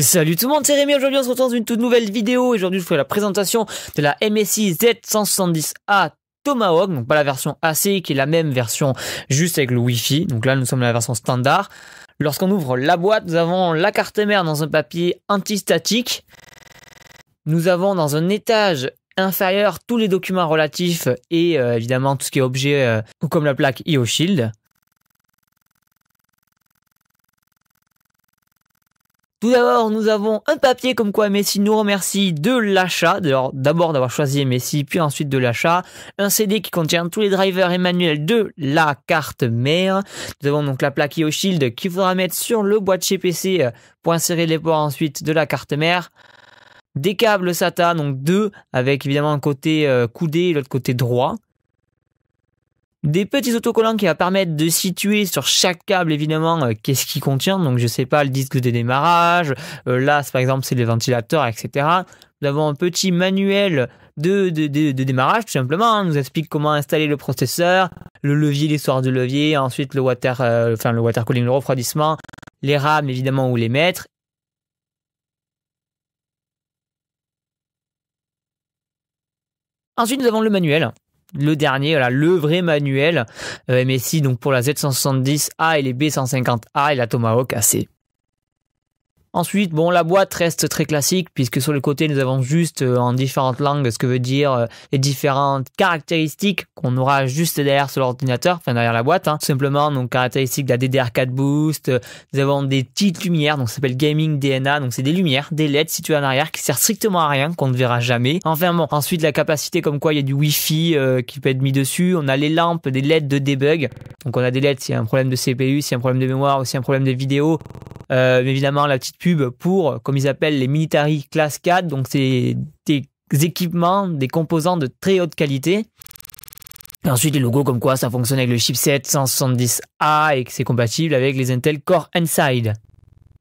Salut tout le monde, c'est Rémi, aujourd'hui on se retrouve dans une toute nouvelle vidéo, aujourd'hui je vous fais la présentation de la MSI Z170A Tomahawk, donc pas la version AC qui est la même version juste avec le Wi-Fi, donc là nous sommes la version standard. Lorsqu'on ouvre la boîte, nous avons la carte mère dans un papier antistatique, nous avons dans un étage inférieur tous les documents relatifs et euh, évidemment tout ce qui est objet euh, comme la plaque IO Shield. Tout d'abord, nous avons un papier comme quoi Messi nous remercie de l'achat, d'abord d'avoir choisi Messi, puis ensuite de l'achat, un CD qui contient tous les drivers et manuels de la carte mère. Nous avons donc la plaque IO Shield qu'il faudra mettre sur le boîtier PC euh, pour insérer les ports ensuite de la carte mère des câbles SATA, donc deux, avec évidemment un côté euh, coudé et l'autre côté droit. Des petits autocollants qui va permettre de situer sur chaque câble évidemment euh, qu'est-ce qu'il contient. Donc je sais pas le disque de démarrage, euh, là par exemple c'est le ventilateur, etc. Nous avons un petit manuel de, de, démarrage tout simplement. Hein. nous explique comment installer le processeur, le levier, l'histoire du levier, ensuite le water, euh, enfin le water cooling, le refroidissement, les rames évidemment où les mettre Ensuite, nous avons le manuel le dernier, voilà, le vrai manuel euh, MSI donc pour la Z170A et les B150A et la Tomahawk AC. Ensuite, bon, la boîte reste très classique puisque sur le côté, nous avons juste euh, en différentes langues ce que veut dire euh, les différentes caractéristiques qu'on aura juste derrière sur l'ordinateur, enfin derrière la boîte. Hein. Tout simplement, donc caractéristiques de la DDR4 Boost. Euh, nous avons des petites lumières, donc ça s'appelle Gaming DNA, donc c'est des lumières, des LED situées en arrière qui servent strictement à rien, qu'on ne verra jamais. Enfin bon, ensuite la capacité comme quoi il y a du Wi-Fi qui peut être mis dessus. On a les lampes, des LED de debug. Donc on a des LED s'il y a un problème de CPU, s'il y a un problème de mémoire, a un problème de vidéo. Euh, évidemment, la petite pub pour, comme ils appellent, les military class 4. Donc, c'est des équipements, des composants de très haute qualité. ensuite, les logos comme quoi ça fonctionne avec le chipset 170A et que c'est compatible avec les Intel Core Inside.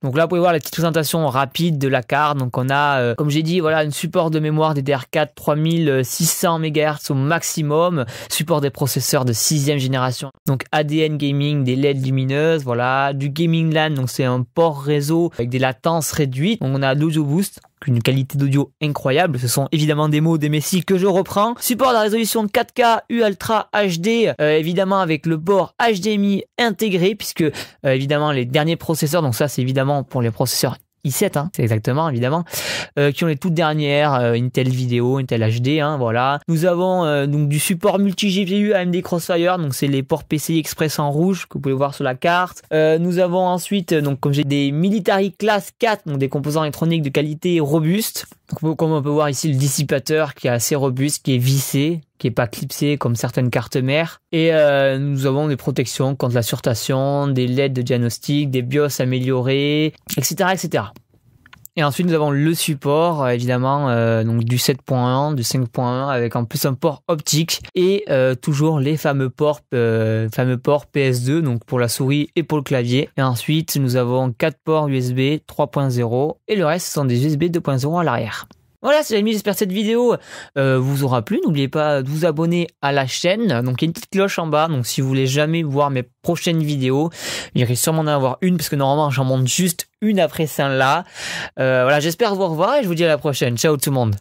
Donc là, vous pouvez voir la petite présentation rapide de la carte. Donc on a, euh, comme j'ai dit, voilà, un support de mémoire DDR4 3600 MHz au maximum, support des processeurs de 6 génération, donc ADN gaming, des LED lumineuses, voilà, du gaming LAN, donc c'est un port réseau avec des latences réduites. Donc on a l'audio boost, une qualité d'audio incroyable. Ce sont évidemment des mots des Messi que je reprends. Support la résolution 4K U Ultra HD, euh, évidemment avec le port HDMI intégré, puisque euh, évidemment les derniers processeurs, donc ça c'est évidemment pour les processeurs i7, hein, c'est exactement, évidemment, euh, qui ont les toutes dernières, euh, telle vidéo, une telle HD, hein, voilà. Nous avons euh, donc du support multi-GPU AMD Crossfire, donc c'est les ports PCI Express en rouge que vous pouvez voir sur la carte. nous avons ensuite, donc comme j'ai des Military Class 4, donc des composants électroniques de qualité robuste. comme on peut voir ici, le dissipateur qui est assez robuste, qui est vissé, qui est pas clipsé comme certaines cartes mères. Et euh, nous avons des protections contre la surtation, des LED de diagnostic, des BIOS améliorés, etc., etc. Et ensuite, nous avons le support, euh, évidemment, euh, donc du 7.1, du 5.1, avec en plus un port optique et toujours les fameux ports, fameux ports PS2, donc pour la souris et pour le clavier. Et ensuite, nous avons quatre ports USB 3.0 et le reste sont des USB 2.0 à l'arrière. Voilà, c'est amis, j'espère que cette vidéo euh, vous aura plu. N'oubliez pas de vous abonner à la chaîne. Donc il y a une petite cloche en bas. Donc si vous voulez jamais voir mes prochaines vidéos, il risque sûrement d'en avoir une parce que normalement j'en monte juste une après celle-là. Euh, voilà, j'espère vous revoir et je vous dis à la prochaine. Ciao tout le monde.